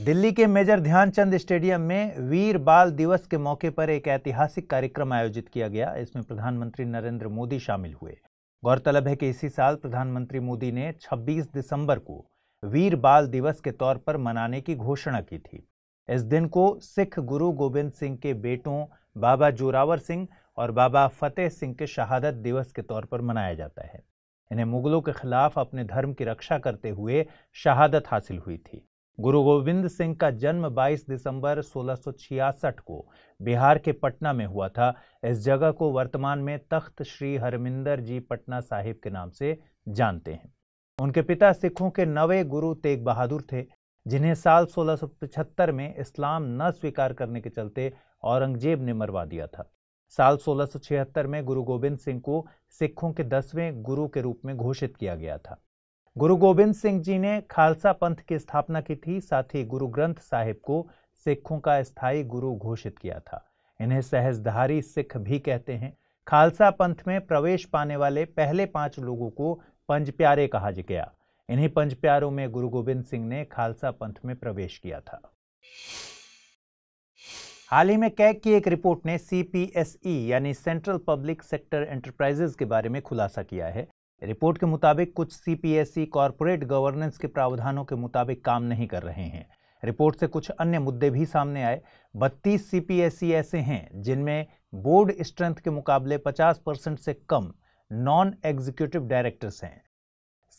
दिल्ली के major Dhyanchand stadium में वीर बाल दिवस के मौके पर एक ऐतिहासिक कार्यक्रम आयोजित किया गया इसमें प्रधानमंत्री नरेंद्र मोदी शामिल हुए गौरतलब है कि इसी साल प्रधानमंत्री मोदी ने 26 दिसंबर को वीर बाल दिवस के तौर पर मनाने की घोषणा की थी इस दिन को सिख गुरु गोविंद सिंह के बेटों बाबा जोरावर सिंह और बाबा फतेह सिंह के शहादत दिवस के तौर पर मनाया जाता है इन्हें मुगलों के खिलाफ अपने धर्म की रक्षा करते हुए शहादत हासिल हुई थी गुरु गोविंद सिंह का जन्म 22 दिसंबर 1666 को बिहार के पटना में हुआ था इस जगह को वर्तमान में तख्त श्री हरमिंदर जी पटना साहिब के नाम से जानते हैं उनके पिता सिखों के नवे गुरु तेग बहादुर थे जिन्हें साल सोलह में इस्लाम न स्वीकार करने के चलते औरंगजेब ने मरवा दिया था साल 1676 में गुरु गोबिंद सिंह को सिखों के दसवें गुरु के रूप में घोषित किया गया था गुरु गोबिंद सिंह जी ने खालसा पंथ की स्थापना की थी साथ ही गुरु ग्रंथ साहिब को सिखों का स्थायी गुरु घोषित किया था इन्हें सहजधारी सिख भी कहते हैं खालसा पंथ में प्रवेश पाने वाले पहले पांच लोगों को पंज प्यारे कहा गया इन्हीं पंच प्यारों में गुरु गोविंद सिंह ने खालसा पंथ में प्रवेश किया था हाल ही में कैक की एक रिपोर्ट ने सी e यानी सेंट्रल पब्लिक सेक्टर एंटरप्राइजेज के बारे में खुलासा किया है रिपोर्ट के मुताबिक कुछ C P E corporate governance के प्रावधानों के मुताबिक काम नहीं कर रहे हैं रिपोर्ट से कुछ अन्य मुद्दे भी सामने आए 32 ई e ऐसे हैं जिनमें बोर्ड स्ट्रेंथ के मुकाबले 50 परसेंट से कम नॉन एग्जीक्यूटिव डायरेक्टर्स हैं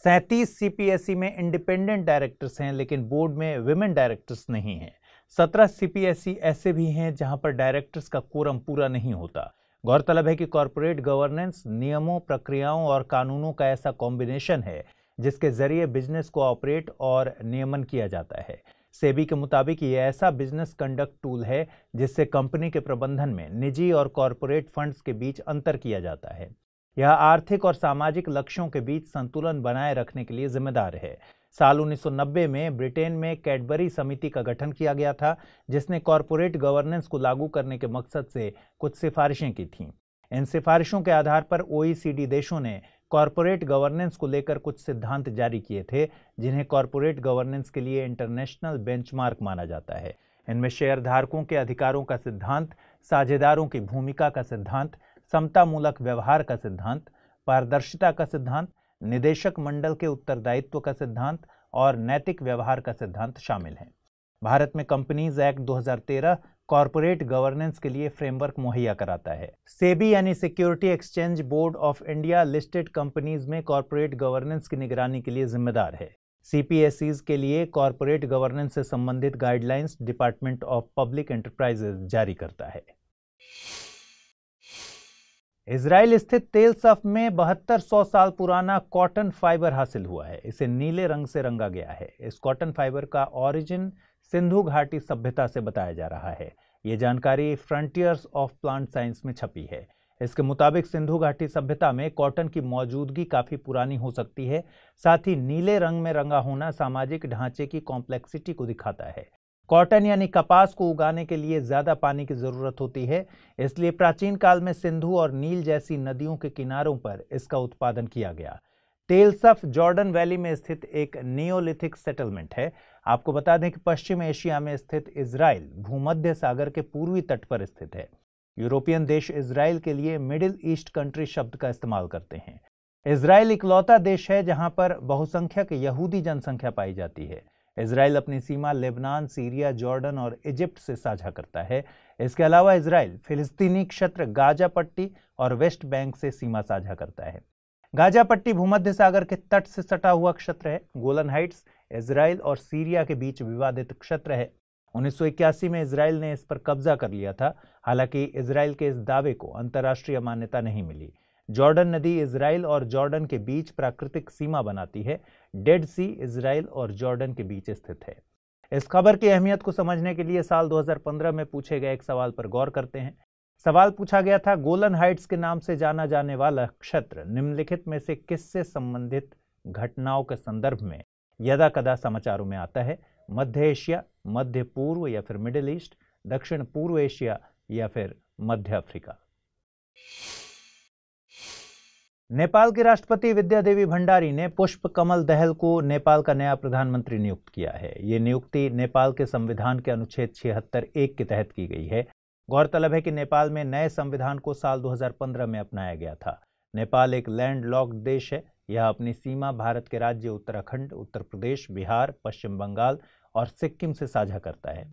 सैंतीस सीपीएसई e में इंडिपेंडेंट डायरेक्टर्स हैं लेकिन बोर्ड में विमेन डायरेक्टर्स नहीं हैं सत्रह सीपीएसई e ऐसे भी हैं जहां पर डायरेक्टर्स का कोरम पूरा नहीं होता गौरतलब है कि कॉरपोरेट गवर्नेंस नियमों प्रक्रियाओं और कानूनों का ऐसा कॉम्बिनेशन है जिसके जरिए बिजनेस को ऑपरेट और नियमन किया जाता है सेबी के मुताबिक ये ऐसा बिजनेस कंडक्ट टूल है जिससे कंपनी के प्रबंधन में निजी और कॉरपोरेट फंड्स के बीच अंतर किया जाता है यह आर्थिक और सामाजिक लक्ष्यों के बीच संतुलन बनाए रखने के लिए जिम्मेदार है साल 1990 में ब्रिटेन में कैडबरी समिति का गठन किया गया था जिसने कॉरपोरेट गवर्नेंस को लागू करने के मकसद से कुछ सिफारिशें की थीं इन सिफारिशों के आधार पर ओ देशों ने कॉरपोरेट गवर्नेंस को लेकर कुछ सिद्धांत जारी किए थे जिन्हें कॉरपोरेट गवर्नेंस के लिए इंटरनेशनल बेंचमार्क माना जाता है इनमें शेयरधारकों के अधिकारों का सिद्धांत साझेदारों की भूमिका का सिद्धांत समतामूलक व्यवहार का सिद्धांत पारदर्शिता का सिद्धांत निदेशक मंडल के उत्तरदायित्व का सिद्धांत और नैतिक व्यवहार का सिद्धांत शामिल हैं भारत में कंपनीज एक्ट 2013 कॉरपोरेट गवर्नेंस के लिए फ्रेमवर्क मुहैया कराता है सेबी यानी security exchange board of India listed companies में कॉरपोरेट गवर्नेंस की निगरानी के लिए जिम्मेदार है सीपीएसई के लिए कॉरपोरेट गवर्नेंस से संबंधित guidelines department of public enterprises जारी करता है इसराइल स्थित तेल सफ में बहत्तर सौ साल पुराना कॉटन फाइबर हासिल हुआ है इसे नीले रंग से रंगा गया है इस कॉटन फाइबर का ओरिजिन सिंधु घाटी सभ्यता से बताया जा रहा है ये जानकारी फ्रंटियर्स ऑफ प्लांट साइंस में छपी है इसके मुताबिक सिंधु घाटी सभ्यता में कॉटन की मौजूदगी काफ़ी पुरानी हो सकती है साथ ही नीले रंग में रंगा होना सामाजिक ढांचे की कॉम्प्लेक्सिटी को दिखाता है कॉटन यानी कपास को उगाने के लिए ज़्यादा पानी की ज़रूरत होती है इसलिए प्राचीन काल में सिंधु और नील जैसी नदियों के किनारों पर इसका उत्पादन किया गया तेलसफ जॉर्डन वैली में स्थित एक नियोलिथिक सेटलमेंट है आपको बता दें कि पश्चिम एशिया में स्थित इसराइल भूमध्य सागर के पूर्वी तट पर स्थित है यूरोपियन देश इसराइल के लिए मिडिल ईस्ट कंट्री शब्द का इस्तेमाल करते हैं इसराइल इकलौता देश है जहां पर बहुसंख्यक यहूदी जनसंख्या पाई जाती है इसराइल अपनी सीमा लेबनान सीरिया जॉर्डन और इजिप्ट से साझा करता है इसके अलावा इसराइल फिलिस्तीनी क्षेत्र गाजा पट्टी और वेस्ट बैंक से सीमा साझा करता है गाजा पट्टी भूमध्य सागर के तट से सटा हुआ क्षेत्र है गोलन हाइट्स इसराइल और सीरिया के बीच विवादित क्षेत्र है उन्नीस में इसराइल ने इस पर कब्जा कर लिया था हालांकि इसराइल के इस दावे को अंतर्राष्ट्रीय मान्यता नहीं मिली जॉर्डन नदी इसराइल और जॉर्डन के बीच प्राकृतिक सीमा बनाती है डेड सी इसराइल और जॉर्डन के बीच स्थित है इस खबर की अहमियत को समझने के लिए साल 2015 में पूछे गए एक सवाल पर गौर करते हैं सवाल पूछा गया था गोलन हाइट्स के नाम से जाना जाने वाला क्षेत्र निम्नलिखित में से किससे संबंधित घटनाओं के संदर्भ में यदा कदा समाचारों में आता है मध्य एशिया मध्य पूर्व या फिर मिडिल ईस्ट दक्षिण पूर्व एशिया या फिर मध्य अफ्रीका नेपाल के राष्ट्रपति विद्या देवी भंडारी ने पुष्प कमल दहल को नेपाल का नया प्रधानमंत्री नियुक्त किया है ये नियुक्ति नेपाल के संविधान के अनुच्छेद छिहत्तर एक के तहत की गई है गौरतलब है कि नेपाल में नए संविधान को साल 2015 में अपनाया गया था नेपाल एक लैंड लॉक्ड देश है यह अपनी सीमा भारत के राज्य उत्तराखंड उत्तर प्रदेश बिहार पश्चिम बंगाल और सिक्किम से साझा करता है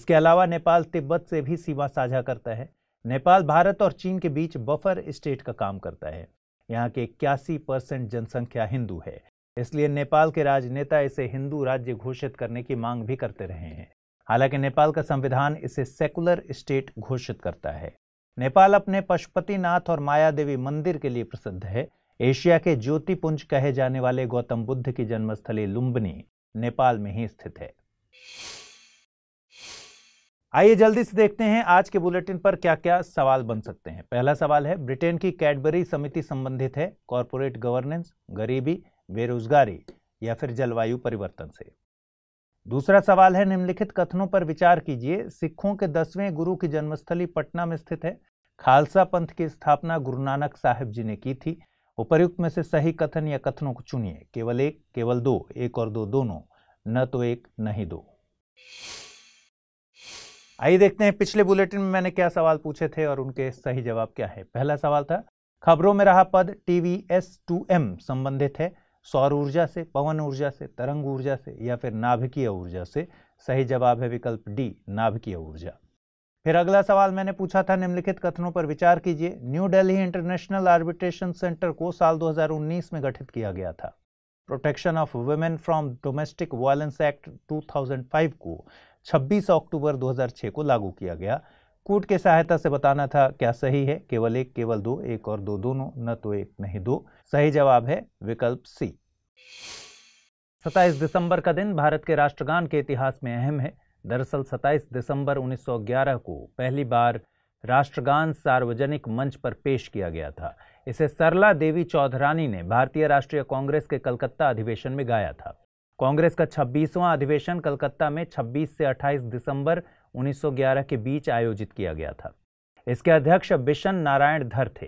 इसके अलावा नेपाल तिब्बत से भी सीमा साझा करता है नेपाल भारत और चीन के बीच बफर स्टेट का काम करता है यहाँ के इक्यासी परसेंट जनसंख्या हिंदू है इसलिए नेपाल के राजनेता इसे हिंदू राज्य घोषित करने की मांग भी करते रहे हैं हालांकि नेपाल का संविधान इसे सेकुलर स्टेट घोषित करता है नेपाल अपने पशुपतिनाथ और माया देवी मंदिर के लिए प्रसिद्ध है एशिया के ज्योतिपुंज कहे जाने वाले गौतम बुद्ध की जन्मस्थली लुम्बनी नेपाल में ही स्थित है आइए जल्दी से देखते हैं आज के बुलेटिन पर क्या क्या सवाल बन सकते हैं पहला सवाल है ब्रिटेन की कैडबरी समिति संबंधित है कॉरपोरेट गवर्नेंस गरीबी बेरोजगारी या फिर जलवायु परिवर्तन से दूसरा सवाल है निम्नलिखित कथनों पर विचार कीजिए सिखों के दसवें गुरु की जन्मस्थली पटना में स्थित है खालसा पंथ की स्थापना गुरु नानक साहिब जी ने की थी उपर्युक्त में से सही कथन या कथनों को चुनिए केवल एक केवल दो एक और दो दोनों न तो एक न ही दो आइए देखते हैं पिछले बुलेटिन में मैंने क्या सवाल पूछे थे और उनके सही जवाब क्या है पहला सवाल था खबरों में रहा पद T V S two M संबंधित है सौर ऊर्जा से पवन ऊर्जा से तरंग ऊर्जा से या फिर नाभिकीय ऊर्जा से सही जवाब है विकल्प डी नाभिकीय ऊर्जा फिर अगला सवाल मैंने पूछा था निम्नलिखित कथनों पर विचार कीजिए New Delhi international arbitration centre को साल 2019 में गठित किया गया था protection of women from domestic violence act 2005 को 26 अक्टूबर 2006 को लागू किया गया कोर्ट के सहायता से बताना था क्या सही है केवल एक केवल दो एक और दो दोनों न तो एक नहीं दो सही जवाब है विकल्प सी सताइस दिसंबर का दिन भारत के राष्ट्रगान के इतिहास में अहम है दरअसल 27 दिसंबर 1911 को पहली बार राष्ट्रगान सार्वजनिक मंच पर पेश किया गया था इसे सरला देवी चौधरानी ने भारतीय राष्ट्रीय कांग्रेस के कलकत्ता अधिवेशन में गाया था कांग्रेस का 26वां अधिवेशन कलकत्ता में 26 से 28 दिसंबर 1911 के बीच आयोजित किया गया था इसके अध्यक्ष बिशन नारायण धर थे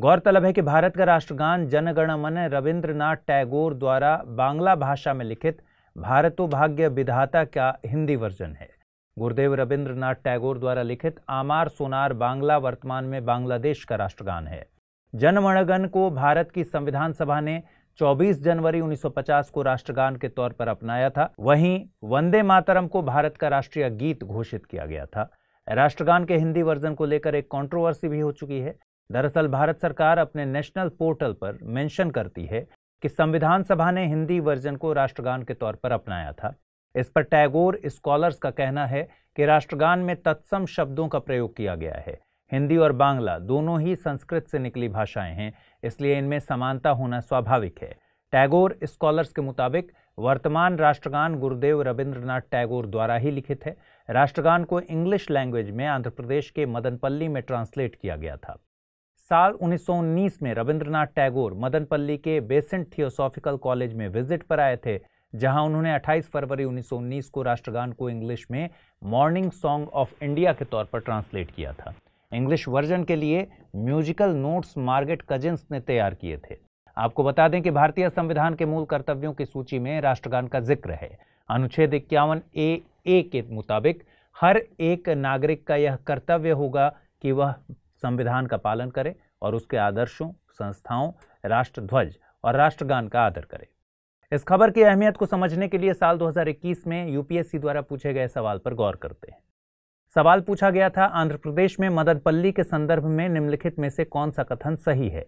गौरतलब है कि भारत का राष्ट्रगान जनगणमन रविंद्रनाथ टैगोर द्वारा बांग्ला भाषा में लिखित भारतोभाग्य विधाता का हिंदी वर्जन है गुरुदेव रविंद्रनाथ टैगोर द्वारा लिखित आमार सोनार बांग्ला वर्तमान में बांग्लादेश का राष्ट्रगान है जनमणगण को भारत की संविधान सभा ने 24 जनवरी 1950 को राष्ट्रगान के तौर पर अपनाया था वहीं वंदे मातरम को भारत का राष्ट्रीय गीत घोषित किया गया था राष्ट्रगान के हिंदी वर्जन को लेकर एक कंट्रोवर्सी भी हो चुकी है दरअसल भारत सरकार अपने नेशनल पोर्टल पर मेंशन करती है कि संविधान सभा ने हिंदी वर्जन को राष्ट्रगान के तौर पर अपनाया था इस पर टैगोर स्कॉलर्स का कहना है कि राष्ट्रगान में तत्सम शब्दों का प्रयोग किया गया है हिंदी और बांग्ला दोनों ही संस्कृत से निकली भाषाएं हैं इसलिए इनमें समानता होना स्वाभाविक है टैगोर स्कॉलर्स के मुताबिक वर्तमान राष्ट्रगान गुरुदेव रविंद्रनाथ टैगोर द्वारा ही लिखित है राष्ट्रगान को इंग्लिश लैंग्वेज में आंध्र प्रदेश के मदनपल्ली में ट्रांसलेट किया गया था साल उन्नीस में रविंद्रनाथ टैगोर मदनपल्ली के बेसेंट थियोसॉफिकल कॉलेज में विजिट पर आए थे जहां उन्होंने 28 फरवरी 1919 को राष्ट्रगान को इंग्लिश में मॉर्निंग सॉन्ग ऑफ इंडिया के तौर पर ट्रांसलेट किया था इंग्लिश वर्जन के लिए म्यूजिकल नोट्स मार्गेट कजिन्स ने तैयार किए थे आपको बता दें कि भारतीय संविधान के मूल कर्तव्यों की सूची में राष्ट्रगान का जिक्र है अनुच्छेद इक्यावन ए ए के मुताबिक हर एक नागरिक का यह कर्तव्य होगा कि वह संविधान का पालन करे और उसके आदर्शों संस्थाओं राष्ट्रध्वज और राष्ट्रगान का आदर करे इस खबर की अहमियत को समझने के लिए साल 2021 में यूपीएससी द्वारा पूछे गए सवाल पर गौर करते हैं सवाल पूछा गया था आंध्र प्रदेश में मदनपल्ली के संदर्भ में निम्नलिखित में से कौन सा कथन सही है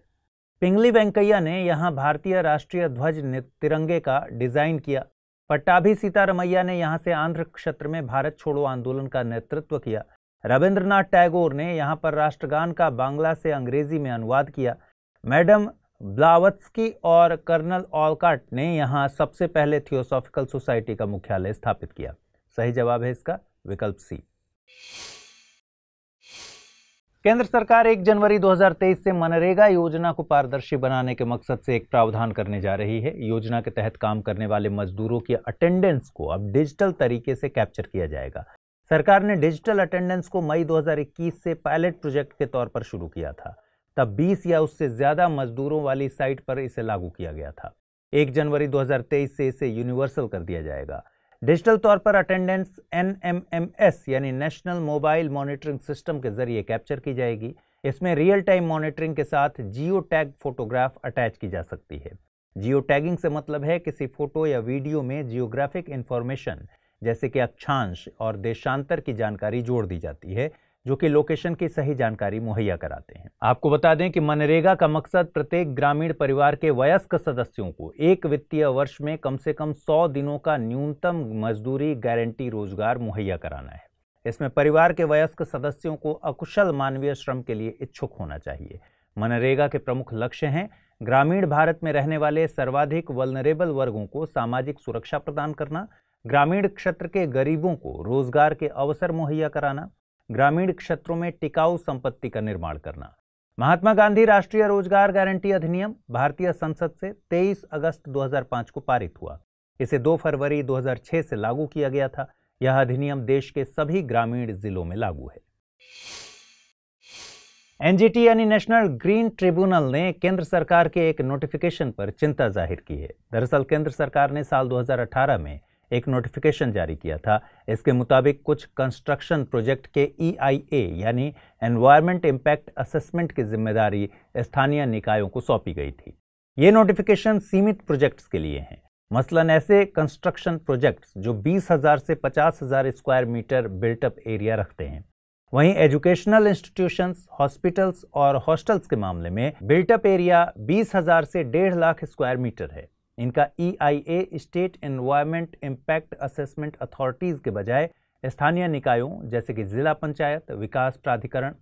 पिंगली वेंकैया ने यहाँ भारतीय राष्ट्रीय ध्वज तिरंगे का डिजाइन किया पट्टाभी सीतारमैया ने यहाँ से आंध्र क्षेत्र में भारत छोड़ो आंदोलन का नेतृत्व किया रविंद्रनाथ टैगोर ने यहाँ पर राष्ट्रगान का बांग्ला से अंग्रेजी में अनुवाद किया मैडम ब्लावत्स्की और कर्नल ऑलकाट ने यहाँ सबसे पहले थियोसॉफिकल सोसाइटी का मुख्यालय स्थापित किया सही जवाब है इसका विकल्प सी केंद्र सरकार 1 जनवरी 2023 से मनरेगा योजना को पारदर्शी बनाने के मकसद से एक प्रावधान करने जा रही है योजना के तहत काम करने वाले मजदूरों की अटेंडेंस को अब डिजिटल तरीके से कैप्चर किया जाएगा सरकार ने डिजिटल अटेंडेंस को मई 2021 से पायलट प्रोजेक्ट के तौर पर शुरू किया था तब 20 या उससे ज़्यादा मजदूरों वाली साइट पर इसे लागू किया गया था 1 जनवरी 2023 से इसे यूनिवर्सल कर दिया जाएगा डिजिटल तौर पर अटेंडेंस एनएमएमएस यानी नेशनल मोबाइल मॉनिटरिंग सिस्टम के जरिए कैप्चर की जाएगी इसमें रियल टाइम मॉनिटरिंग के साथ जियो टैग फोटोग्राफ अटैच की जा सकती है जियो टैगिंग से मतलब है किसी फोटो या वीडियो में जियोग्राफिक इंफॉर्मेशन जैसे कि अक्षांश और देशांतर की जानकारी जोड़ दी जाती है जो कि लोकेशन की सही जानकारी मुहैया कराते हैं आपको बता दें कि मनरेगा का मकसद प्रत्येक ग्रामीण परिवार के वयस्क सदस्यों को एक वित्तीय वर्ष में कम से कम 100 दिनों का न्यूनतम मजदूरी गारंटी रोजगार मुहैया कराना है इसमें परिवार के वयस्क सदस्यों को अकुशल मानवीय श्रम के लिए इच्छुक होना चाहिए मनरेगा के प्रमुख लक्ष्य हैं ग्रामीण भारत में रहने वाले सर्वाधिक वलनरेबल वर्गों को सामाजिक सुरक्षा प्रदान करना ग्रामीण क्षेत्र के गरीबों को रोजगार के अवसर मुहैया कराना ग्रामीण क्षेत्रों में टिकाऊ संपत्ति का निर्माण करना महात्मा गांधी राष्ट्रीय रोजगार गारंटी अधिनियम भारतीय संसद से 23 अगस्त 2005 को पारित हुआ इसे 2 फरवरी 2006 से लागू किया गया था यह अधिनियम देश के सभी ग्रामीण जिलों में लागू है एनजीटी यानी नेशनल ग्रीन ट्रिब्यूनल ने केंद्र सरकार के एक नोटिफिकेशन पर चिंता जाहिर की है दरअसल केंद्र सरकार ने साल 2018 में एक नोटिफिकेशन जारी किया था इसके मुताबिक कुछ कंस्ट्रक्शन प्रोजेक्ट के ई e यानी एनवायरमेंट इम्पैक्ट असेसमेंट की जिम्मेदारी स्थानीय निकायों को सौंपी गई थी ये नोटिफिकेशन सीमित प्रोजेक्ट्स के लिए हैं मसलन ऐसे कंस्ट्रक्शन प्रोजेक्ट्स जो 20,000 से 50,000 स्क्वायर मीटर बिल्टअप एरिया रखते हैं वहीं एजुकेशनल इंस्टीट्यूशंस हॉस्पिटल्स और हॉस्टल्स के मामले में बिल्टअप एरिया 20,000 से डेढ़ लाख स्क्वायर मीटर है इनका ई state environment impact assessment authorities के बजाय स्थानीय निकायों जैसे कि जिला पंचायत विकास प्राधिकरण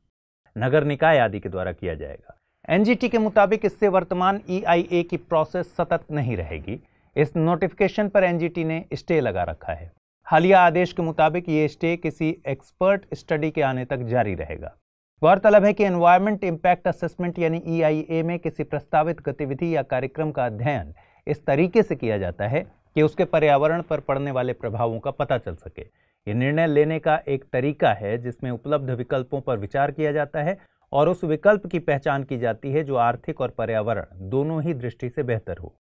नगर निकाय आदि के द्वारा किया जाएगा एनजीटी के मुताबिक इससे वर्तमान ईआईए e की प्रोसेस सतत नहीं रहेगी इस नोटिफिकेशन पर एनजीटी ने स्टे लगा रखा है हालिया आदेश के मुताबिक ये स्टे किसी एक्सपर्ट स्टडी के आने तक जारी रहेगा गौरतलब है कि एनवायरमेंट इम्पैक्ट असेसमेंट यानी ईआईए e में किसी प्रस्तावित गतिविधि या कार्यक्रम का अध्ययन इस तरीके से किया जाता है कि उसके पर्यावरण पर पड़ने वाले प्रभावों का पता चल सके ये निर्णय लेने का एक तरीका है जिसमें उपलब्ध विकल्पों पर विचार किया जाता है और उस विकल्प की पहचान की जाती है जो आर्थिक और पर्यावरण दोनों ही दृष्टि से बेहतर हो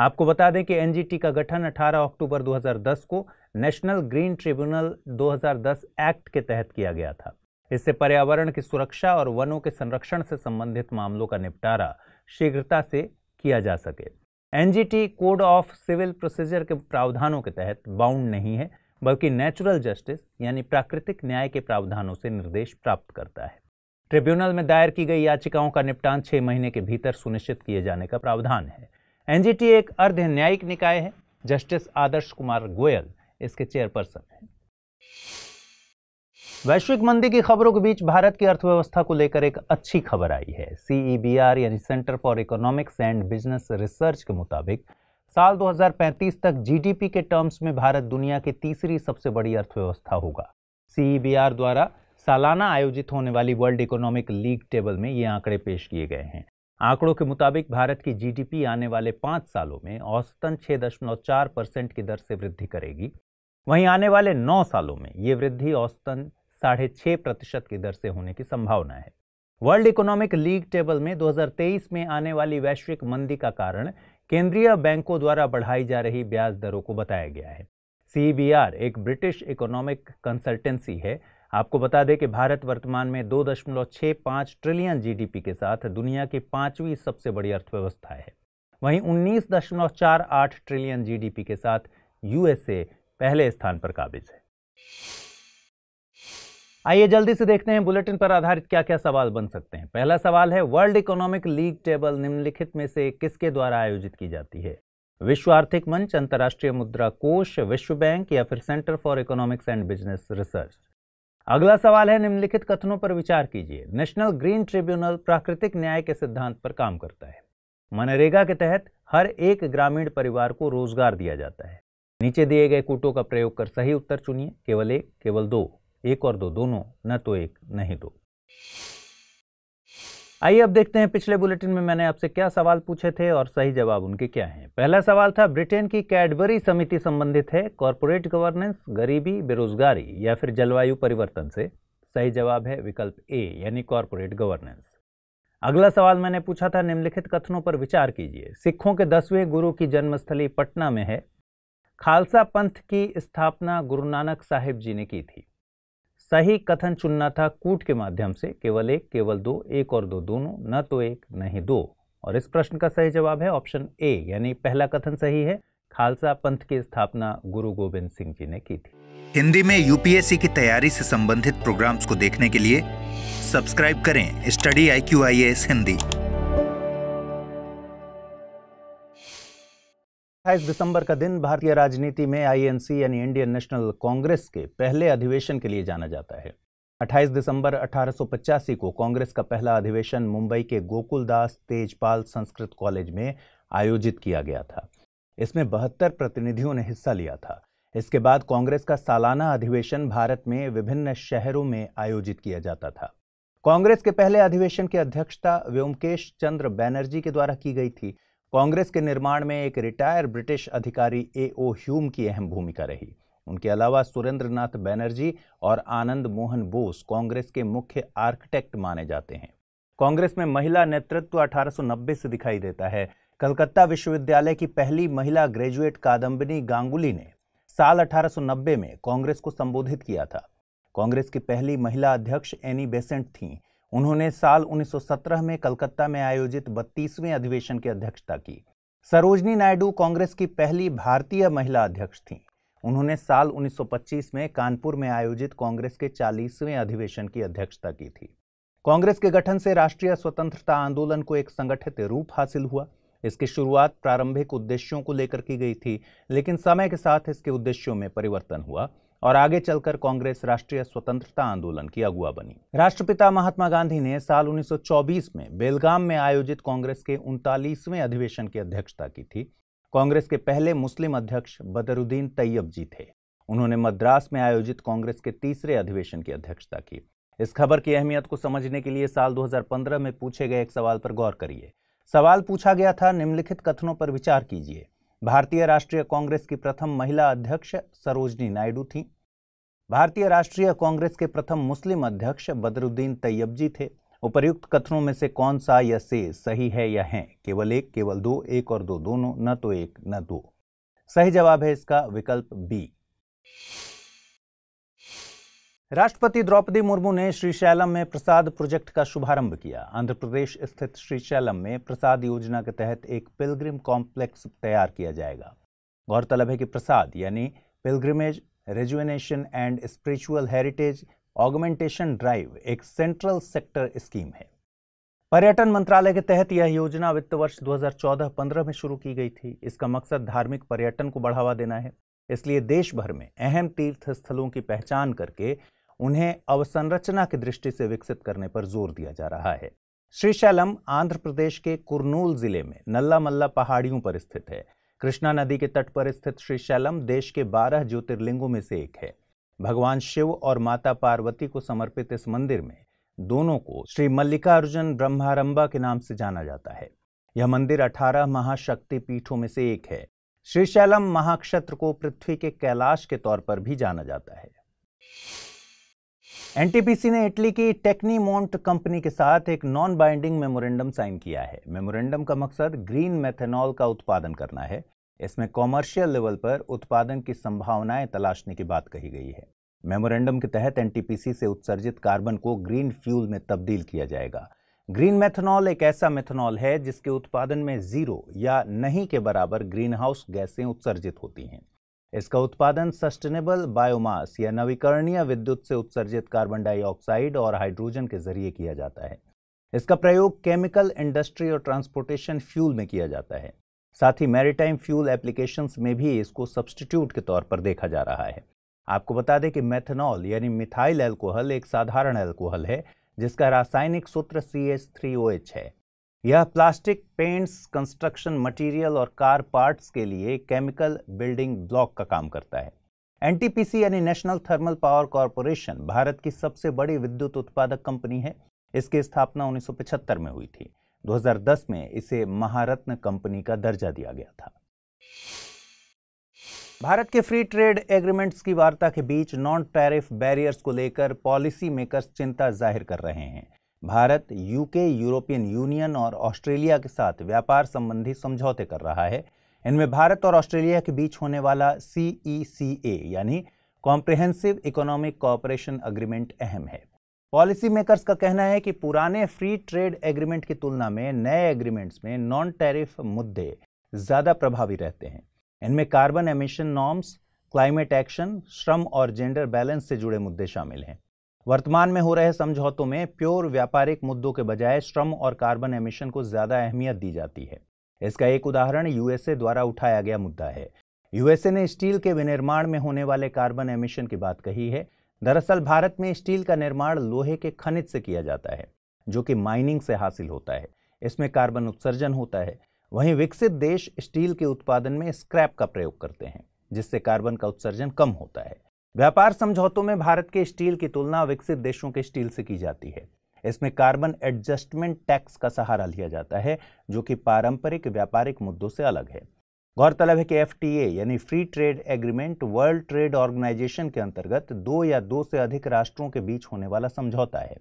आपको बता दें कि एनजीटी का गठन 18 अक्टूबर 2010 को नेशनल ग्रीन ट्रिब्यूनल 2010 एक्ट के तहत किया गया था इससे पर्यावरण की सुरक्षा और वनों के संरक्षण से संबंधित मामलों का निपटारा शीघ्रता से किया जा सके NGT code of civil procedure के प्रावधानों के तहत बाउंड नहीं है बल्कि नेचुरल जस्टिस यानी प्राकृतिक न्याय के प्रावधानों से निर्देश प्राप्त करता है ट्रिब्यूनल में दायर की गई याचिकाओं का निपटान छः महीने के भीतर सुनिश्चित किए जाने का प्रावधान है एनजीटी एक अर्ध न्यायिक निकाय है जस्टिस आदर्श कुमार गोयल इसके चेयरपर्सन है वैश्विक मंदी की खबरों के बीच भारत की अर्थव्यवस्था को लेकर एक अच्छी खबर आई है सीईबीआर e यानी centre for economics and business research के मुताबिक साल 2035 तक जीडीपी के टर्म्स में भारत दुनिया की तीसरी सबसे बड़ी अर्थव्यवस्था होगा सीईबीआर e द्वारा सालाना आयोजित होने वाली वर्ल्ड इकोनॉमिक लीग टेबल में ये आंकड़े पेश किए गए हैं आंकड़ों के मुताबिक भारत की जीडीपी आने वाले पाँच सालों में औसतन चार परसेंट की दर से वृद्धि करेगी वहीं आने वाले नौ सालों में ये वृद्धि औसतन साढ़े छः प्रतिशत की दर से होने की संभावना है वर्ल्ड इकोनॉमिक लीग टेबल में 2023 में आने वाली वैश्विक मंदी का कारण केंद्रीय बैंकों द्वारा बढ़ाई जा रही ब्याज दरों को बताया गया है सी एक ब्रिटिश इकोनॉमिक कंसल्टेंसी है आपको बता दें कि भारत वर्तमान में 2.65 ट्रिलियन जीडीपी के साथ दुनिया की पांचवी सबसे बड़ी अर्थव्यवस्था है वहीं 19.48 ट्रिलियन जीडीपी के साथ यूएसए पहले स्थान पर काबिज है आइए जल्दी से देखते हैं बुलेटिन पर आधारित क्या क्या सवाल बन सकते हैं पहला सवाल है वर्ल्ड इकोनॉमिक लीग टेबल निम्नलिखित में से किसके द्वारा आयोजित की जाती है विश्व आर्थिक मंच अंतर्राष्ट्रीय मुद्रा कोष विश्व बैंक या फिर centre for economics and business research अगला सवाल है निम्नलिखित कथनों पर विचार कीजिए नेशनल ग्रीन ट्रिब्यूनल प्राकृतिक न्याय के सिद्धांत पर काम करता है मनरेगा के तहत हर एक ग्रामीण परिवार को रोजगार दिया जाता है नीचे दिए गए कूटों का प्रयोग कर सही उत्तर चुनिए केवल एक केवल दो एक और दो दोनों न तो एक नहीं दो आइए अब देखते हैं पिछले बुलेटिन में मैंने आपसे क्या सवाल पूछे थे और सही जवाब उनके क्या हैं पहला सवाल था ब्रिटेन की कैडबरी समिति संबंधित है कॉरपोरेट गवर्नेंस गरीबी बेरोजगारी या फिर जलवायु परिवर्तन से सही जवाब है विकल्प ए यानी कॉरपोरेट गवर्नेंस अगला सवाल मैंने पूछा था निम्नलिखित कथनों पर विचार कीजिए सिखों के दसवें गुरु की जन्मस्थली पटना में है खालसा पंथ की स्थापना गुरु नानक साहिब जी ने की थी सही कथन चुनना था कूट के माध्यम से केवल एक केवल दो एक और दो दोनों न तो एक न ही दो और इस प्रश्न का सही जवाब है ऑप्शन ए यानी पहला कथन सही है खालसा पंथ की स्थापना गुरु गोविंद सिंह जी ने की थी हिंदी में यूपीएससी की तैयारी से संबंधित प्रोग्राम्स को देखने के लिए सब्सक्राइब करें study I Q I S Hindi अट्ठाईस दिसंबर का दिन भारतीय राजनीति में आईएनसी यानी इंडियन नेशनल कांग्रेस के पहले अधिवेशन के लिए जाना जाता है 28 दिसंबर अठारह को कांग्रेस का पहला अधिवेशन मुंबई के गोकुलदास तेजपाल संस्कृत कॉलेज में आयोजित किया गया था इसमें बहत्तर प्रतिनिधियों ने हिस्सा लिया था इसके बाद कांग्रेस का सालाना अधिवेशन भारत में विभिन्न शहरों में आयोजित किया जाता था कांग्रेस के पहले अधिवेशन की अध्यक्षता व्योमकेश चंद्र बैनर्जी के द्वारा की गई थी कांग्रेस के निर्माण में एक रिटायर ब्रिटिश अधिकारी ए ओ ह्यूम की अहम भूमिका रही उनके अलावा सुरेंद्र नाथ बैनर्जी और आनंद मोहन बोस कांग्रेस के मुख्य आर्किटेक्ट माने जाते हैं कांग्रेस में महिला नेतृत्व 1890 से दिखाई देता है कलकत्ता विश्वविद्यालय की पहली महिला ग्रेजुएट कादम्बिनी गांगुली ने साल 1890 में कांग्रेस को संबोधित किया था कांग्रेस की पहली महिला अध्यक्ष एनी बेसेंट थीं उन्होंने साल 1917 में कलकत्ता में आयोजित 32वें अधिवेशन की अध्यक्षता की सरोजनी नायडू कांग्रेस की पहली भारतीय महिला अध्यक्ष थीं उन्होंने साल 1925 में कानपुर में आयोजित कांग्रेस के 40वें अधिवेशन की अध्यक्षता की थी कांग्रेस के गठन से राष्ट्रीय स्वतंत्रता आंदोलन को एक संगठित रूप हासिल हुआ इसकी शुरुआत प्रारंभिक उद्देश्यों को लेकर की गई थी लेकिन समय के साथ इसके उद्देश्यों में परिवर्तन हुआ और आगे चलकर कांग्रेस राष्ट्रीय स्वतंत्रता आंदोलन की अगुआ बनी राष्ट्रपिता महात्मा गांधी ने साल 1924 में बेलगाम में आयोजित कांग्रेस के उनतालीसवें अधिवेशन की अध्यक्षता की थी कांग्रेस के पहले मुस्लिम अध्यक्ष बदरुद्दीन तैयब जी थे उन्होंने मद्रास में आयोजित कांग्रेस के तीसरे अधिवेशन की अध्यक्षता की इस खबर की अहमियत को समझने के लिए साल 2015 में पूछे गए एक सवाल पर गौर करिए सवाल पूछा गया था निम्नलिखित कथनों पर विचार कीजिए भारतीय राष्ट्रीय कांग्रेस की प्रथम महिला अध्यक्ष सरोजनी नायडू थीं भारतीय राष्ट्रीय कांग्रेस के प्रथम मुस्लिम अध्यक्ष बदरुद्दीन तैयब जी थे उपर्युक्त कथनों में से कौन सा या से सही है या है केवल एक केवल दो एक और दो दोनों न तो एक न दो सही जवाब है इसका विकल्प बी राष्ट्रपति द्रौपदी मुर्मू ने श्रीशैलम में प्रसाद प्रोजेक्ट का शुभारंभ किया आंध्र प्रदेश स्थित श्रीशैलम में प्रसाद योजना के तहत एक पिलग्रिम कॉम्प्लेक्स तैयार किया जाएगा गौरतलब है कि प्रसाद यानी pilgrimage rejuvenation and spiritual heritage augmentation drive एक सेंट्रल सेक्टर स्कीम है पर्यटन मंत्रालय के तहत यह योजना वित्त वर्ष 2014-15 में शुरू की गई थी इसका मकसद धार्मिक पर्यटन को बढ़ावा देना है इसलिए देश भर में अहम तीर्थ स्थलों की पहचान करके उन्हें अवसंरचना की दृष्टि से विकसित करने पर जोर दिया जा रहा है श्रीशैलम आंध्र प्रदेश के कुरनूल जिले में नल्ला मल्ला पहाड़ियों पर स्थित है कृष्णा नदी के तट पर स्थित श्रीशैलम देश के बारह ज्योतिर्लिंगों में से एक है भगवान शिव और माता पार्वती को समर्पित इस मंदिर में दोनों को श्री मल्लिकार्जुन ब्रह्मारंभा के नाम से जाना जाता है यह मंदिर 18 महाशक्ति पीठों में से एक है श्रीशैलम महाक्षत्र को पृथ्वी के कैलाश के तौर पर भी जाना जाता है एनटीपीसी ने इटली की टेक्नीमोंट कंपनी के साथ एक नॉन बाइंडिंग मेमोरेंडम साइन किया है मेमोरेंडम का मकसद ग्रीन मेथेनॉल का उत्पादन करना है इसमें कॉमर्शियल लेवल पर उत्पादन की संभावनाएं तलाशने की बात कही गई है मेमोरेंडम के तहत एनटीपीसी से उत्सर्जित कार्बन को ग्रीन फ्यूल में तब्दील किया जाएगा ग्रीन मेथनॉल एक ऐसा मेथनॉल है जिसके उत्पादन में जीरो या नहीं के बराबर ग्रीन हाउस गैसें उत्सर्जित होती हैं इसका उत्पादन सस्टेनेबल बायोमास या नवीकरणीय विद्युत से उत्सर्जित कार्बन डाइऑक्साइड और हाइड्रोजन के जरिए किया जाता है इसका प्रयोग केमिकल इंडस्ट्री और ट्रांसपोर्टेशन फ्यूल में किया जाता है साथ ही मैरीटाइम फ्यूल एप्लीकेशन में भी इसको सब्सटीट्यूट के तौर पर देखा जा रहा है आपको बता दें कि मेथनॉल यानी मिथाइल एल्कोहल एक साधारण एल्कोहल है जिसका रासायनिक सूत्र सी है यह प्लास्टिक पेंट्स कंस्ट्रक्शन मटेरियल और कार पार्ट्स के लिए केमिकल बिल्डिंग ब्लॉक का काम करता है एनटीपीसी यानी नेशनल थर्मल पावर कॉरपोरेशन भारत की सबसे बड़ी विद्युत उत्पादक कंपनी है इसकी स्थापना 1975 में हुई थी 2010 में इसे महारत्न कंपनी का दर्जा दिया गया था भारत के फ्री ट्रेड एग्रीमेंट्स की वार्ता के बीच नॉन टैरिफ बैरियर्स को लेकर पॉलिसी मेकर्स चिंता जाहिर कर रहे हैं भारत यूके यूरोपियन यूनियन और ऑस्ट्रेलिया के साथ व्यापार संबंधी समझौते कर रहा है इनमें भारत और ऑस्ट्रेलिया के बीच होने वाला सी e यानी कॉम्प्रिहेंसिव इकोनॉमिक कॉपरेशन अग्रीमेंट अहम है पॉलिसी मेकर्स का कहना है कि पुराने फ्री ट्रेड एग्रीमेंट की तुलना में नए एग्रीमेंट्स में नॉन टैरिफ मुद्दे ज़्यादा प्रभावी रहते हैं इनमें carbon emission norms climate action श्रम और जेंडर बैलेंस से जुड़े मुद्दे शामिल हैं वर्तमान में हो रहे समझौतों में प्योर व्यापारिक मुद्दों के बजाय श्रम और कार्बन एमिशन को ज्यादा अहमियत दी जाती है इसका एक उदाहरण यूएसए द्वारा उठाया गया मुद्दा है यूएसए ने स्टील के विनिर्माण में होने वाले कार्बन एमिशन की बात कही है दरअसल भारत में स्टील का निर्माण लोहे के खनिज से किया जाता है जो कि माइनिंग से हासिल होता है इसमें कार्बन उत्सर्जन होता है वहीं विकसित देश स्टील के उत्पादन में स्क्रैप का प्रयोग करते हैं जिससे कार्बन का उत्सर्जन कम होता है व्यापार समझौतों में भारत के स्टील की तुलना विकसित देशों के स्टील से की जाती है इसमें कार्बन एडजस्टमेंट टैक्स का सहारा लिया जाता है जो कि पारंपरिक व्यापारिक मुद्दों से अलग है गौरतलब है कि एफ यानी free trade agreement world trade organization के अंतर्गत दो या दो से अधिक राष्ट्रों के बीच होने वाला समझौता है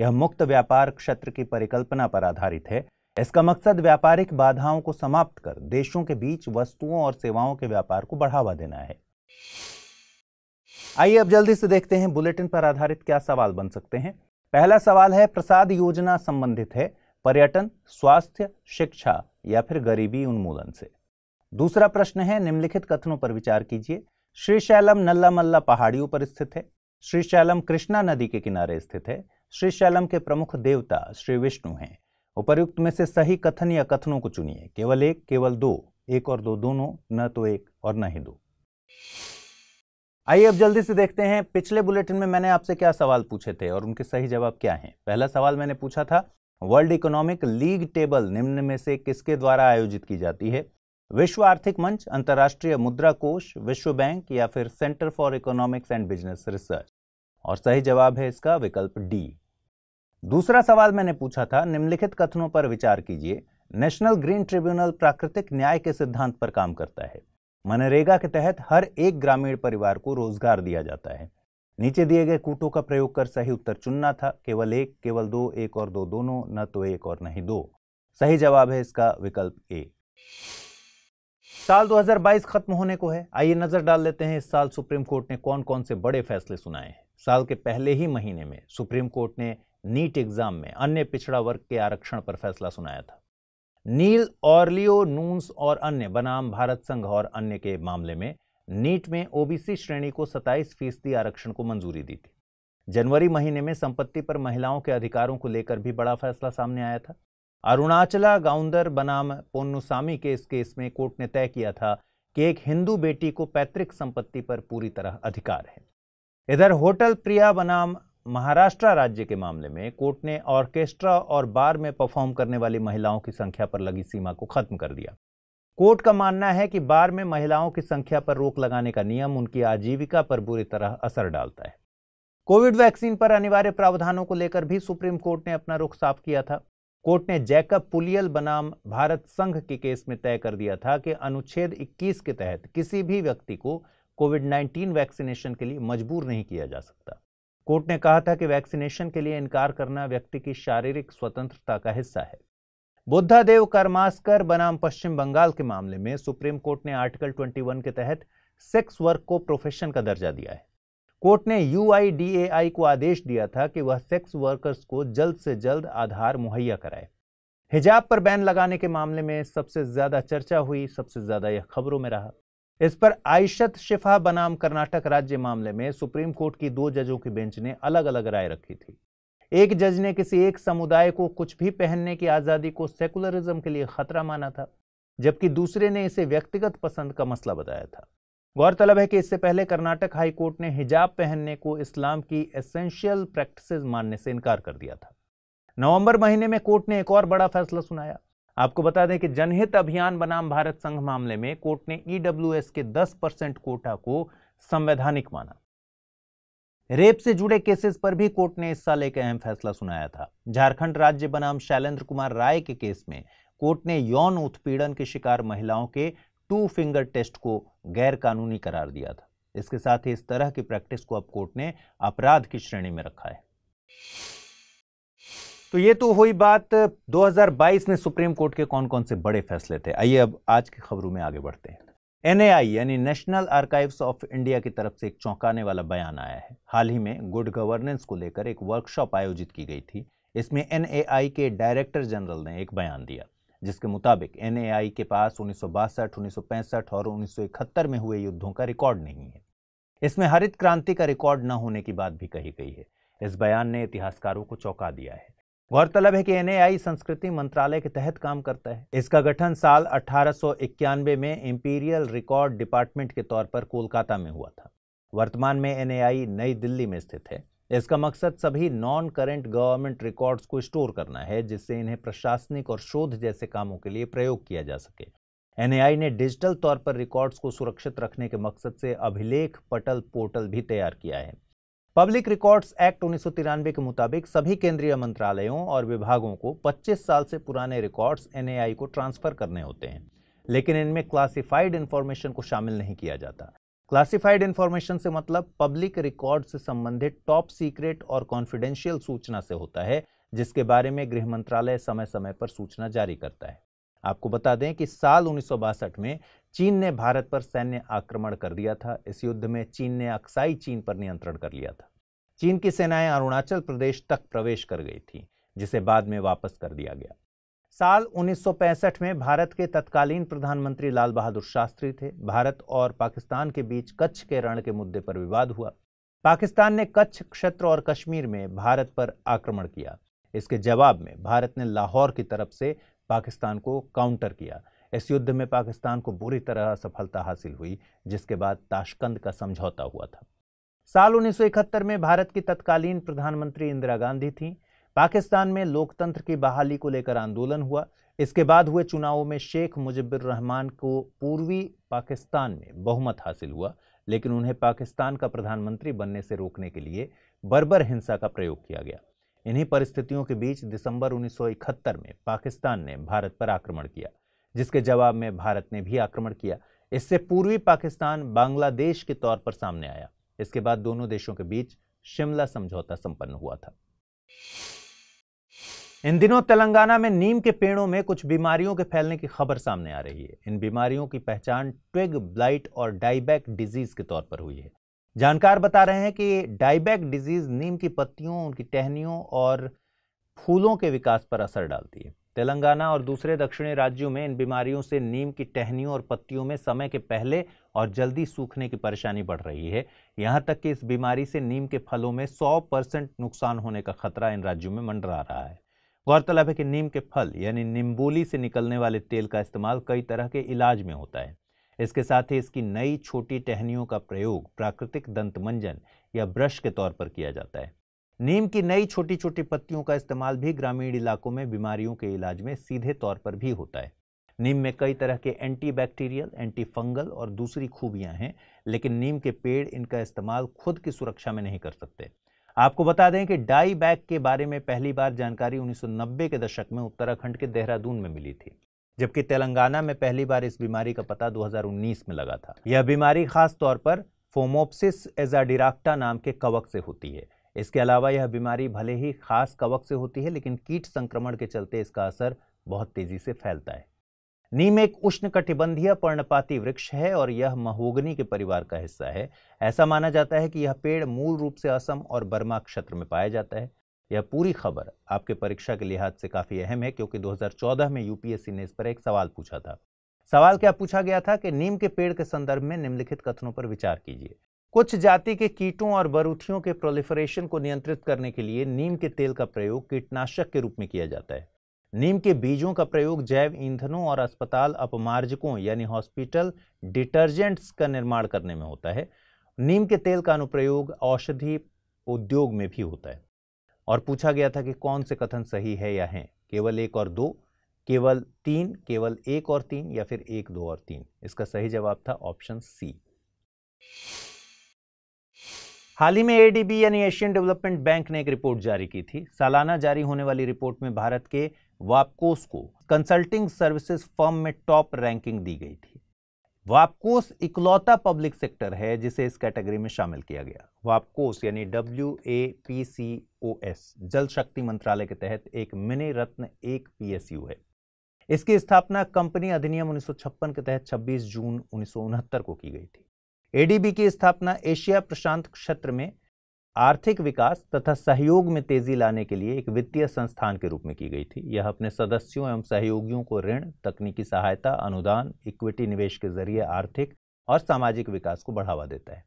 यह मुक्त व्यापार क्षेत्र की परिकल्पना पर आधारित है इसका मकसद व्यापारिक बाधाओं को समाप्त कर देशों के बीच वस्तुओं और सेवाओं के व्यापार को बढ़ावा देना है आइए अब जल्दी से देखते हैं बुलेटिन पर आधारित क्या सवाल बन सकते हैं पहला सवाल है प्रसाद योजना संबंधित है पर्यटन स्वास्थ्य शिक्षा या फिर गरीबी उन्मूलन से दूसरा प्रश्न है निम्नलिखित कथनों पर विचार कीजिए श्रीशैलम नल्ला मल्ला पहाड़ियों पर स्थित है श्रीशैलम कृष्णा नदी के किनारे स्थित है श्रीशैलम के प्रमुख देवता श्री विष्णु हैं उपर्युक्त में से सही कथन या कथनों को चुनिए केवल एक केवल दो एक और दो दोनों न तो एक और न ही दो आइए अब जल्दी से देखते हैं पिछले बुलेटिन में मैंने आपसे क्या सवाल पूछे थे और उनके सही जवाब क्या हैं पहला सवाल मैंने पूछा था वर्ल्ड इकोनॉमिक लीग टेबल निम्न में से किसके द्वारा आयोजित की जाती है विश्व आर्थिक मंच अंतर्राष्ट्रीय मुद्रा कोष विश्व बैंक या फिर centre for economics and business research और सही जवाब है इसका विकल्प डी दूसरा सवाल मैंने पूछा था निम्नलिखित कथनों पर विचार कीजिए नेशनल ग्रीन ट्रिब्यूनल प्राकृतिक न्याय के सिद्धांत पर काम करता है मनरेगा के तहत हर एक ग्रामीण परिवार को रोजगार दिया जाता है नीचे दिए गए कूटों का प्रयोग कर सही उत्तर चुनना था केवल एक केवल दो एक और दो दोनों न तो एक और नहीं दो सही जवाब है इसका विकल्प ए साल 2022 खत्म होने को है आइए नजर डाल लेते हैं इस साल सुप्रीम कोर्ट ने कौन कौन से बड़े फैसले सुनाए हैं साल के पहले ही महीने में सुप्रीम कोर्ट ने नीट एग्जाम में अन्य पिछड़ा वर्ग के आरक्षण पर फैसला सुनाया था नील ऑर्लियो नूंस और अन्य बनाम भारत संघ और अन्य के मामले में नीट में ओबीसी श्रेणी को 27 फीसदी आरक्षण को मंजूरी दी थी जनवरी महीने में संपत्ति पर महिलाओं के अधिकारों को लेकर भी बड़ा फैसला सामने आया था अरुणाचला गाउंदर बनाम पोन्नुसामी के इस केस में कोर्ट ने तय किया था कि एक हिंदू बेटी को पैतृक संपत्ति पर पूरी तरह अधिकार है इधर होटल प्रिया बनाम महाराष्ट्र राज्य के मामले में कोर्ट ने ऑर्केस्ट्रा और बार में परफॉर्म करने वाली महिलाओं की संख्या पर लगी सीमा को खत्म कर दिया कोर्ट का मानना है कि बार में महिलाओं की संख्या पर रोक लगाने का नियम उनकी आजीविका पर बुरी तरह असर डालता है कोविड वैक्सीन पर अनिवार्य प्रावधानों को लेकर भी सुप्रीम कोर्ट ने अपना रुख साफ किया था कोर्ट ने जैकब पुलियल बनाम भारत संघ के केस में तय कर दिया था कि अनुच्छेद 21 के तहत किसी भी व्यक्ति को कोविड 19 वैक्सीनेशन के लिए मजबूर नहीं किया जा सकता कोर्ट ने कहा था कि वैक्सीनेशन के लिए इनकार करना व्यक्ति की शारीरिक स्वतंत्रता का हिस्सा है बुद्धादेव कर्मास्कर बनाम पश्चिम बंगाल के मामले में सुप्रीम कोर्ट ने आर्टिकल 21 के तहत सेक्स वर्क को प्रोफेशन का दर्जा दिया है कोर्ट ने यू को आदेश दिया था कि वह सेक्स वर्कर्स को जल्द से जल्द आधार मुहैया कराए हिजाब पर बैन लगाने के मामले में सबसे ज्यादा चर्चा हुई सबसे ज्यादा यह खबरों में रहा इस पर आयशत शिफा बनाम कर्नाटक राज्य मामले में सुप्रीम कोर्ट की दो जजों की बेंच ने अलग अलग राय रखी थी एक जज ने किसी एक समुदाय को कुछ भी पहनने की आज़ादी को सेकुलरिज्म के लिए खतरा माना था जबकि दूसरे ने इसे व्यक्तिगत पसंद का मसला बताया था गौरतलब है कि इससे पहले कर्नाटक हाई कोर्ट ने हिजाब पहनने को इस्लाम की एसेंशियल प्रैक्टिसेस मानने से इनकार कर दिया था नवंबर महीने में कोर्ट ने एक और बड़ा फैसला सुनाया आपको बता दें कि जनहित अभियान बनाम भारत संघ मामले में कोर्ट ने ईडब्ल्यूएस e के 10 परसेंट कोटा को संवैधानिक माना रेप से जुड़े केसेस पर भी कोर्ट ने इस साल एक अहम फैसला सुनाया था झारखंड राज्य बनाम शैलेंद्र कुमार राय के केस में कोर्ट ने यौन उत्पीड़न के शिकार महिलाओं के टू फिंगर टेस्ट को गैर कानूनी करार दिया था इसके साथ ही इस तरह की प्रैक्टिस को अब कोर्ट ने अपराध की श्रेणी में रखा है तो ये तो हुई बात 2022 में सुप्रीम कोर्ट के कौन कौन से बड़े फैसले थे आइए अब आज की खबरों में आगे बढ़ते हैं एन यानी नेशनल आर्काइव्स ऑफ इंडिया की तरफ से एक चौंकाने वाला बयान आया है हाल ही में गुड गवर्नेंस को लेकर एक वर्कशॉप आयोजित की गई थी इसमें एन के डायरेक्टर जनरल ने एक बयान दिया जिसके मुताबिक एन के पास उन्नीस उन्नीस और उन्नीस में हुए युद्धों का रिकॉर्ड नहीं है इसमें हरित क्रांति का रिकॉर्ड न होने की बात भी कही गई है इस बयान ने इतिहासकारों को चौंका दिया है गौरतलब है कि एनएआई संस्कृति मंत्रालय के तहत काम करता है इसका गठन साल अठारह में इंपीरियल रिकॉर्ड डिपार्टमेंट के तौर पर कोलकाता में हुआ था वर्तमान में एनएआई नई दिल्ली में स्थित है इसका मकसद सभी नॉन करेंट गवर्नमेंट रिकॉर्ड्स को स्टोर करना है जिससे इन्हें प्रशासनिक और शोध जैसे कामों के लिए प्रयोग किया जा सके एनएआई ने डिजिटल तौर पर रिकॉर्ड्स को सुरक्षित रखने के मकसद से अभिलेख पटल पोर्टल भी तैयार किया है पब्लिक रिकॉर्ड्स एक्ट उन्नीस के मुताबिक सभी केंद्रीय मंत्रालयों और विभागों को 25 साल से पुराने रिकॉर्ड्स एन को ट्रांसफ़र करने होते हैं लेकिन इनमें क्लासिफाइड इन्फॉर्मेशन को शामिल नहीं किया जाता क्लासिफाइड इन्फॉर्मेशन से मतलब पब्लिक रिकॉर्ड से संबंधित टॉप सीक्रेट और कॉन्फिडेंशियल सूचना से होता है जिसके बारे में गृह मंत्रालय समय समय पर सूचना जारी करता है आपको बता दें कि साल उन्नीस में चीन ने भारत पर सैन्य आक्रमण कर दिया था इस युद्ध में चीन ने अक्साई चीन पर नियंत्रण कर लिया था चीन की सेनाएं अरुणाचल प्रदेश तक प्रवेश कर गई थी जिसे बाद में वापस कर दिया गया साल 1965 में भारत के तत्कालीन प्रधानमंत्री लाल बहादुर शास्त्री थे भारत और पाकिस्तान के बीच कच्छ के रण के मुद्दे पर विवाद हुआ पाकिस्तान ने कच्छ क्षेत्र और कश्मीर में भारत पर आक्रमण किया इसके जवाब में भारत ने लाहौर की तरफ से पाकिस्तान को काउंटर किया इस युद्ध में पाकिस्तान को बुरी तरह सफलता हासिल हुई जिसके बाद ताशकंद का समझौता हुआ था साल 1971 में भारत की तत्कालीन प्रधानमंत्री इंदिरा गांधी थी पाकिस्तान में लोकतंत्र की बहाली को लेकर आंदोलन हुआ इसके बाद हुए चुनावों में शेख मुजिबर रहमान को पूर्वी पाकिस्तान में बहुमत हासिल हुआ लेकिन उन्हें पाकिस्तान का प्रधानमंत्री बनने से रोकने के लिए बर्बर हिंसा का प्रयोग किया गया इन्हीं परिस्थितियों के बीच दिसंबर 1971 में पाकिस्तान ने भारत पर आक्रमण किया जिसके जवाब में भारत ने भी आक्रमण किया इससे पूर्वी पाकिस्तान बांग्लादेश के तौर पर सामने आया इसके बाद दोनों देशों के बीच शिमला समझौता संपन्न हुआ था इन दिनों तेलंगाना में नीम के पेड़ों में कुछ बीमारियों के फैलने की खबर सामने आ रही है इन बीमारियों की पहचान ट्विग ब्लाइट और डाइबैक डिजीज के तौर पर हुई है जानकार बता रहे हैं कि डाइबैक डिजीज नीम की पत्तियों उनकी टहनियों और फूलों के विकास पर असर डालती है तेलंगाना और दूसरे दक्षिणी राज्यों में इन बीमारियों से नीम की टहनियों और पत्तियों में समय के पहले और जल्दी सूखने की परेशानी बढ़ रही है यहां तक कि इस बीमारी से नीम के फलों में 100 परसेंट नुकसान होने का खतरा इन राज्यों में मंडरा रहा है गौरतलब है कि नीम के फल यानी निम्बोली से निकलने वाले तेल का इस्तेमाल कई तरह के इलाज में होता है इसके साथ ही इसकी नई छोटी टहनियों का प्रयोग प्राकृतिक दंतमंजन या ब्रश के तौर पर किया जाता है नीम की नई छोटी छोटी पत्तियों का इस्तेमाल भी ग्रामीण इलाकों में बीमारियों के इलाज में सीधे तौर पर भी होता है नीम में कई तरह के एंटी बैक्टीरियल एंटी फंगल और दूसरी खूबियां हैं लेकिन नीम के पेड़ इनका इस्तेमाल खुद की सुरक्षा में नहीं कर सकते आपको बता दें कि डाई बैग के बारे में पहली बार जानकारी 1990 के दशक में उत्तराखंड के देहरादून में मिली थी जबकि तेलंगाना में पहली बार इस बीमारी का पता 2019 में लगा था यह बीमारी खासतौर पर फोमोप्सिस एजाडिराक्टा नाम के कवक से होती है इसके अलावा यह बीमारी भले ही खास कवक से होती है लेकिन कीट संक्रमण के चलते इसका असर बहुत तेजी से फैलता है नीम एक उष्ण कटिबंधीय पर्णपाती वृक्ष है और यह महोगनी के परिवार का हिस्सा है ऐसा माना जाता है कि यह पेड़ मूल रूप से असम और बर्मा क्षेत्र में पाया जाता है यह पूरी खबर आपके परीक्षा के लिहाज से काफ़ी अहम है क्योंकि 2014 में यूपीएससी ने इस पर एक सवाल पूछा था सवाल क्या पूछा गया था कि नीम के पेड़ के संदर्भ में निम्नलिखित कथनों पर विचार कीजिए कुछ जाति के कीटों और बरूथियों के प्रोलिफरेशन को नियंत्रित करने के लिए नीम के तेल का प्रयोग कीटनाशक के रूप में किया जाता है नीम के बीजों का प्रयोग जैव ईंधनों और अस्पताल अपमार्जकों यानी हॉस्पिटल डिटर्जेंट्स का निर्माण करने में होता है नीम के तेल का अनुप्रयोग औषधि उद्योग में भी होता है और पूछा गया था कि कौन से कथन सही है या हैं केवल एक और दो केवल तीन केवल एक और तीन या फिर एक दो और तीन इसका सही जवाब था ऑप्शन सी हाल ही में एडीबी यानी एशियन डेवलपमेंट बैंक ने एक रिपोर्ट जारी की थी सालाना जारी होने वाली रिपोर्ट में भारत के वापकोस को कंसल्टिंग सर्विसेज फर्म में टॉप रैंकिंग दी गई थी वापकोस इकलौता पब्लिक सेक्टर है जिसे इस कैटेगरी में शामिल किया गया वापकोस यानी W A P C O S Jal Shakti मंत्रालय के तहत एक मिनी रत्न एक पीएसयू है इसकी स्थापना कंपनी अधिनियम उन्नीस के तहत 26 जून उन्नीस को की गई थी एडीबी की स्थापना एशिया प्रशांत क्षेत्र में आर्थिक विकास तथा सहयोग में तेजी लाने के लिए एक वित्तीय संस्थान के रूप में की गई थी यह अपने सदस्यों एवं सहयोगियों को ऋण तकनीकी सहायता अनुदान इक्विटी निवेश के जरिए आर्थिक और सामाजिक विकास को बढ़ावा देता है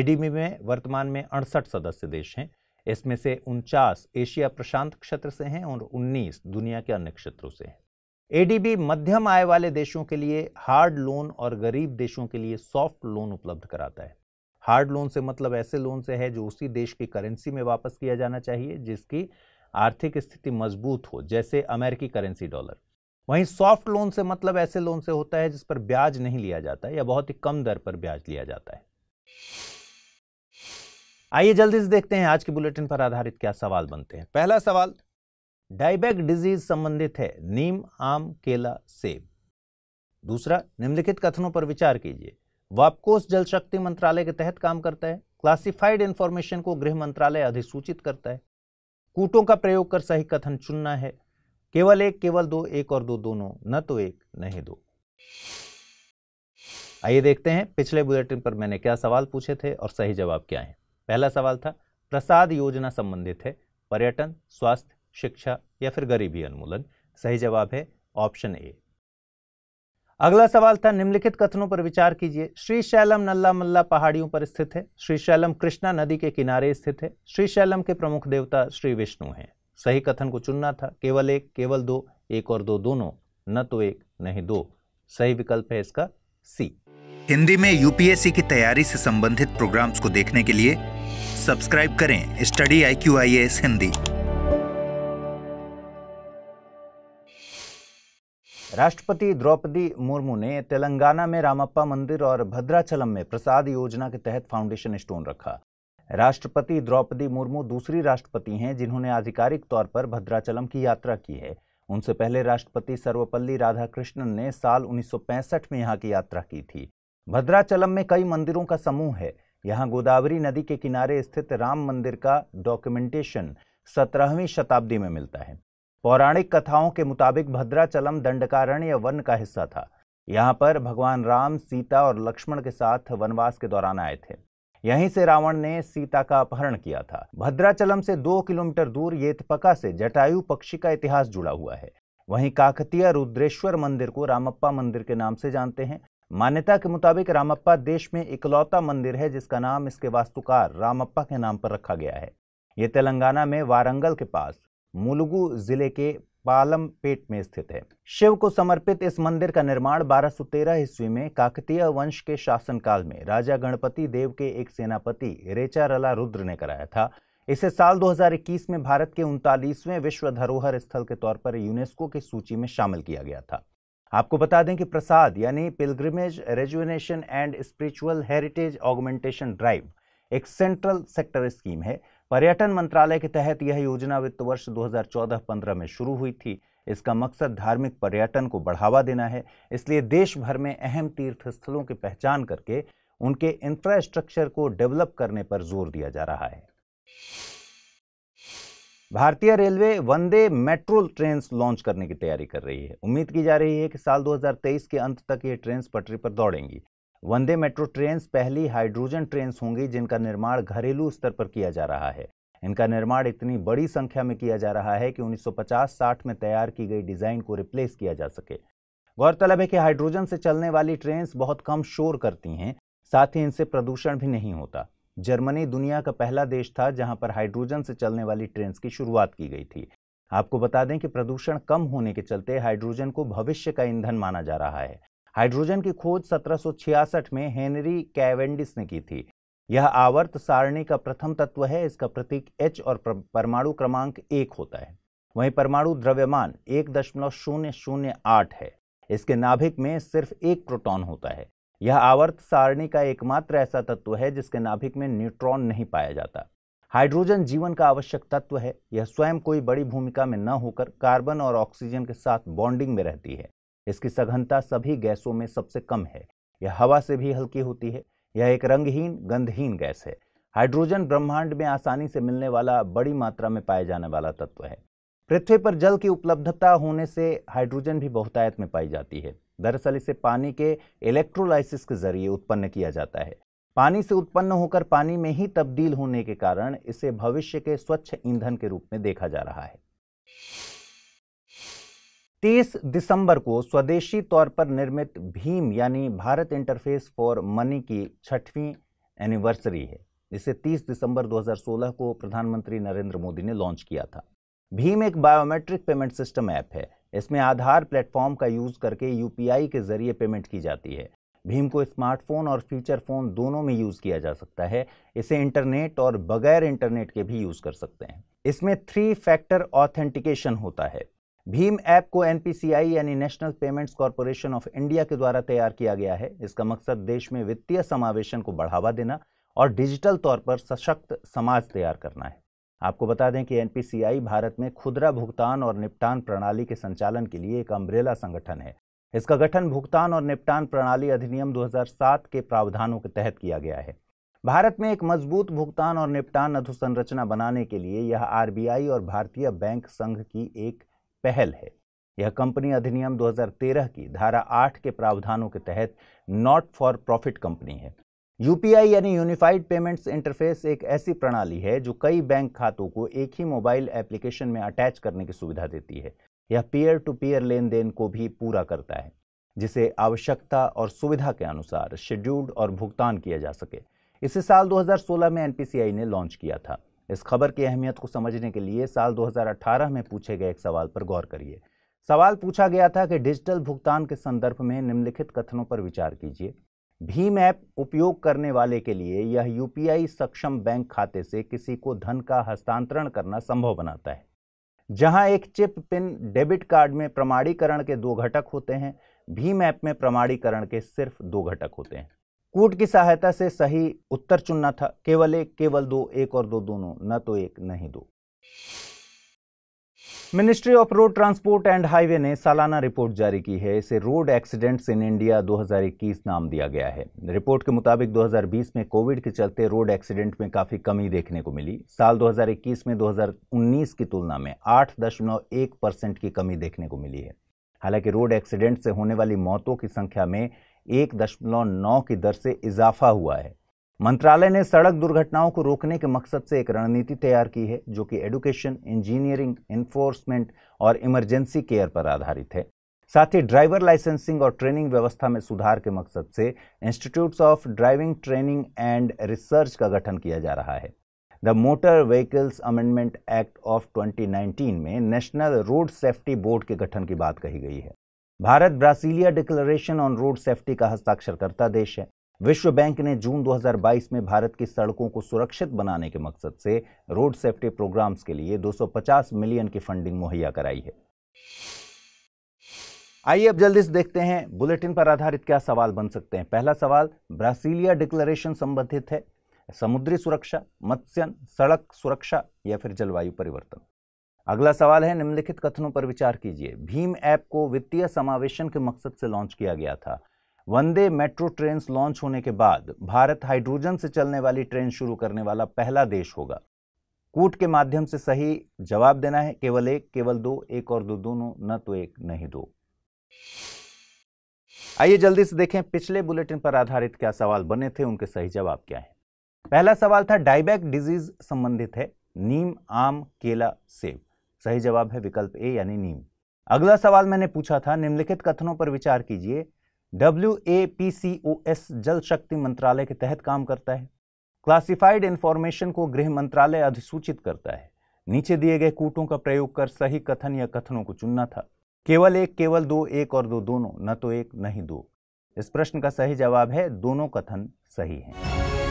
एडीबी में वर्तमान में अड़सठ सदस्य देश हैं इसमें से उनचास एशिया प्रशांत क्षेत्र से हैं और उन्नीस दुनिया के अन्य क्षेत्रों से हैं एडीबी मध्यम आय वाले देशों के लिए हार्ड लोन और गरीब देशों के लिए सॉफ्ट लोन उपलब्ध कराता है हार्ड लोन से मतलब ऐसे लोन से है जो उसी देश की करेंसी में वापस किया जाना चाहिए जिसकी आर्थिक स्थिति मजबूत हो जैसे अमेरिकी करेंसी डॉलर वहीं सॉफ्ट लोन से मतलब ऐसे लोन से होता है जिस पर ब्याज नहीं लिया जाता है या बहुत ही कम दर पर ब्याज लिया जाता है आइए जल्दी से देखते हैं आज के बुलेटिन पर आधारित क्या सवाल बनते हैं पहला सवाल डायबैक डिजीज संबंधित है नीम आम केला सेब दूसरा निम्नलिखित कथनों पर विचार कीजिए वापकोस जल शक्ति मंत्रालय के तहत काम करता है क्लासिफाइड इंफॉर्मेशन को गृह मंत्रालय अधिसूचित करता है कूटों का प्रयोग कर सही कथन चुनना है केवल एक केवल दो एक और दो दोनों न तो एक नहीं दो आइए देखते हैं पिछले बुलेटिन पर मैंने क्या सवाल पूछे थे और सही जवाब क्या है पहला सवाल था प्रसाद योजना संबंधित है पर्यटन स्वास्थ्य शिक्षा या फिर गरीबी उन्मूलन सही जवाब है ऑप्शन ए अगला सवाल था निम्नलिखित कथनों पर विचार कीजिए श्रीशैलम नल्ला मल्ला पहाड़ियों पर स्थित है श्रीशैलम कृष्णा नदी के किनारे स्थित है श्रीशैलम के प्रमुख देवता श्री विष्णु हैं सही कथन को चुनना था केवल एक केवल दो एक और दो दोनों न तो एक नहीं दो सही विकल्प है इसका सी हिंदी में यूपीएससी की तैयारी से संबंधित प्रोग्राम्स को देखने के लिए सब्सक्राइब करें study I Q I S Hindi राष्ट्रपति द्रौपदी मुर्मू ने तेलंगाना में रामप्पा मंदिर और भद्राचलम में प्रसाद योजना के तहत फाउंडेशन स्टोन रखा राष्ट्रपति द्रौपदी मुर्मू दूसरी राष्ट्रपति हैं जिन्होंने आधिकारिक तौर पर भद्राचलम की यात्रा की है उनसे पहले राष्ट्रपति सर्वपल्ली राधाकृष्णन ने साल 1965 में यहाँ की यात्रा की थी भद्राचलम में कई मंदिरों का समूह है यहाँ गोदावरी नदी के किनारे स्थित राम मंदिर का डॉक्यूमेंटेशन सत्रहवीं शताब्दी में मिलता है पौराणिक कथाओं के मुताबिक भद्राचलम दंडकारण्य वन का हिस्सा था यहाँ पर भगवान राम सीता और लक्ष्मण के साथ वनवास के दौरान आए थे यहीं से रावण ने सीता का अपहरण किया था भद्राचलम से दो किलोमीटर दूर येतपका से जटायु पक्षी का इतिहास जुड़ा हुआ है वहीं काकतीय रुद्रेश्वर मंदिर को रामप्पा मंदिर के नाम से जानते हैं मान्यता के मुताबिक रामप्पा देश में इकलौता मंदिर है जिसका नाम इसके वास्तुकार रामप्पा के नाम पर रखा गया है ये तेलंगाना में वारंगल के पास मुलुगु जिले के पालमपेट में स्थित है शिव को समर्पित इस मंदिर का निर्माण 1213 ईस्वी में काकतीय वंश के शासनकाल में राजा गणपति देव के एक सेनापति रेचारला रुद्र ने कराया था इसे साल 2021 में भारत के उनतालीसवें विश्व धरोहर स्थल के तौर पर यूनेस्को की सूची में शामिल किया गया था आपको बता दें कि प्रसाद यानी pilgrimage rejuvenation and spiritual heritage augmentation drive एक सेंट्रल सेक्टर स्कीम है पर्यटन मंत्रालय के तहत यह योजना वित्त वर्ष 2014-15 में शुरू हुई थी इसका मकसद धार्मिक पर्यटन को बढ़ावा देना है इसलिए देश भर में अहम तीर्थ स्थलों की पहचान करके उनके इंफ्रास्ट्रक्चर को डेवलप करने पर जोर दिया जा रहा है भारतीय railway Vande metro train launch करने की तैयारी कर रही है उम्मीद की जा रही है कि साल 2023 के अंत तक ये ट्रेन पटरी पर दौड़ेंगी वंदे मेट्रो ट्रेन पहली हाइड्रोजन ट्रेन होंगी जिनका निर्माण घरेलू स्तर पर किया जा रहा है इनका निर्माण इतनी बड़ी संख्या में किया जा रहा है कि 1950-60 में तैयार की गई डिजाइन को रिप्लेस किया जा सके गौरतलब है कि हाइड्रोजन से चलने वाली ट्रेन बहुत कम शोर करती हैं साथ ही इनसे प्रदूषण भी नहीं होता जर्मनी दुनिया का पहला देश था जहां पर हाइड्रोजन से चलने वाली ट्रेन की शुरुआत की गई थी आपको बता दें कि प्रदूषण कम होने के चलते हाइड्रोजन को भविष्य का ईंधन माना जा रहा है हाइड्रोजन की खोज 1766 में हेनरी कैवेंडिस ने की थी यह आवर्त सारणी का प्रथम तत्व है इसका प्रतीक एच और परमाणु क्रमांक एक होता है वहीं परमाणु द्रव्यमान एक दशमलव शून्य शून्य आठ है इसके नाभिक में सिर्फ एक प्रोटॉन होता है यह आवर्त सारणी का एकमात्र ऐसा तत्व है जिसके नाभिक में न्यूट्रॉन नहीं पाया जाता हाइड्रोजन जीवन का आवश्यक तत्व है यह स्वयं कोई बड़ी भूमिका में न होकर कार्बन और ऑक्सीजन के साथ बॉन्डिंग में रहती है इसकी सघनता सभी गैसों में सबसे कम है यह हवा से भी हल्की होती है यह एक रंगहीन गंधहीन गैस है हाइड्रोजन ब्रह्मांड में आसानी से मिलने वाला बड़ी मात्रा में पाया जाने वाला तत्व है पृथ्वी पर जल की उपलब्धता होने से हाइड्रोजन भी बहुतायत में पाई जाती है दरअसल इसे पानी के इलेक्ट्रोलाइसिस के जरिए उत्पन्न किया जाता है पानी से उत्पन्न होकर पानी में ही तब्दील होने के कारण इसे भविष्य के स्वच्छ ईंधन के रूप में देखा जा रहा है तेईस दिसंबर को स्वदेशी तौर पर निर्मित भीम यानी भारत इंटरफेस फॉर मनी की छठवीं एनिवर्सरी है इसे 30 दिसंबर 2016 को प्रधानमंत्री नरेंद्र मोदी ने लॉन्च किया था भीम एक बायोमेट्रिक पेमेंट सिस्टम ऐप है इसमें आधार प्लेटफॉर्म का यूज करके यूपीआई के जरिए पेमेंट की जाती है भीम को स्मार्टफोन और फीचर फोन दोनों में यूज़ किया जा सकता है इसे इंटरनेट और बगैर इंटरनेट के भी यूज़ कर सकते हैं इसमें थ्री फैक्टर ऑथेंटिकेशन होता है भीम ऐप को एनपीसीआई यानी national payments corporation of India के द्वारा तैयार किया गया है इसका मकसद देश में वित्तीय समावेशन को बढ़ावा देना और डिजिटल तौर पर सशक्त समाज तैयार करना है आपको बता दें कि एनपीसीआई भारत में खुदरा भुगतान और निपटान प्रणाली के संचालन के लिए एक अम्ब्रेला संगठन है इसका गठन भुगतान और निपटान प्रणाली अधिनियम 2007 के प्रावधानों के तहत किया गया है भारत में एक मजबूत भुगतान और निपटान अधोसंरचना बनाने के लिए यह आरबीआई और भारतीय बैंक संघ की एक पहल है यह कंपनी अधिनियम 2013 की धारा 8 के प्रावधानों के तहत नॉट फॉर प्रॉफिट कंपनी है यूपीआई यानी यूनिफाइड पेमेंट्स इंटरफेस एक ऐसी प्रणाली है जो कई बैंक खातों को एक ही मोबाइल एप्लीकेशन में अटैच करने की सुविधा देती है यह पीयर टू पीयर लेन देन को भी पूरा करता है जिसे आवश्यकता और सुविधा के अनुसार शेड्यूल्ड और भुगतान किया जा सके इसे साल 2016 में एनपीसीआई ने लॉन्च किया था इस खबर की अहमियत को समझने के लिए साल 2018 में पूछे गए एक सवाल पर गौर करिए सवाल पूछा गया था कि डिजिटल भुगतान के संदर्भ में निम्नलिखित कथनों पर विचार कीजिए भीम ऐप उपयोग करने वाले के लिए यह यूपीआई सक्षम बैंक खाते से किसी को धन का हस्तांतरण करना संभव बनाता है जहां एक चिप पिन डेबिट कार्ड में प्रमाणीकरण के दो घटक होते हैं भीम ऐप में प्रमाणीकरण के सिर्फ दो घटक होते हैं कूट की सहायता से सही उत्तर चुनना था केवल एक केवल दो एक और दो दोनों न तो एक नहीं दो ministry of road transport and highway ने सालाना रिपोर्ट जारी की है इसे रोड एक्सीडेंट्स इन इंडिया 2021 नाम दिया गया है रिपोर्ट के मुताबिक 2020 में कोविड के चलते रोड एक्सीडेंट में काफ़ी कमी देखने को मिली साल 2021 में 2019 की तुलना में 8.1 परसेंट की कमी देखने को मिली है हालांकि रोड एक्सीडेंट से होने वाली मौतों की संख्या में एक दशमलव नौ की दर से इजाफा हुआ है मंत्रालय ने सड़क दुर्घटनाओं को रोकने के मकसद से एक रणनीति तैयार की है जो कि एडुकेशन इंजीनियरिंग इन्फोर्समेंट और इमरजेंसी केयर पर आधारित है साथ ही ड्राइवर लाइसेंसिंग और ट्रेनिंग व्यवस्था में सुधार के मकसद से institute of driving training and research का गठन किया जा रहा है the motor vehicles amendment act of 2019 में नेशनल रोड सेफ्टी बोर्ड के गठन की बात कही गई है Bharat Brasilia declaration on road safety का हस्ताक्षर करता देश है विश्व बैंक ने जून 2022 में भारत की सड़कों को सुरक्षित बनाने के मकसद से रोड सेफ्टी प्रोग्राम्स के लिए 250 मिलियन की फंडिंग मुहैया कराई है आइए अब जल्दी से देखते हैं बुलेटिन पर आधारित क्या सवाल बन सकते हैं पहला सवाल ब्रासिलिया डिक्लेरेशन संबंधित है समुद्री सुरक्षा मत्स्यन सड़क सुरक्षा या फिर जलवायु परिवर्तन अगला सवाल है निम्नलिखित कथनों पर विचार कीजिए भीम ऐप को वित्तीय समावेशन के मकसद से लॉन्च किया गया था वंदे मेट्रो ट्रेन लॉन्च होने के बाद भारत हाइड्रोजन से चलने वाली ट्रेन शुरू करने वाला पहला देश होगा कूट के माध्यम से सही जवाब देना है केवल एक केवल दो एक और दो दोनों न तो एक नहीं दो आइए जल्दी से देखें पिछले बुलेटिन पर आधारित क्या सवाल बने थे उनके सही जवाब क्या है पहला सवाल था डायबैक डिजीज संबंधित है नीम आम केला सेब सही जवाब है विकल्प ए यानी नीम अगला सवाल मैंने पूछा था निम्नलिखित कथनों पर विचार कीजिए W A P C O S Jal Shakti मंत्रालय के तहत काम करता है क्लासिफाइड इंफॉर्मेशन को गृह मंत्रालय अधिसूचित करता है नीचे दिए गए कूटों का प्रयोग कर सही कथन या कथनों को चुनना था केवल एक केवल दो एक और दो दोनों न तो एक नहीं दो इस प्रश्न का सही जवाब है दोनों कथन सही हैं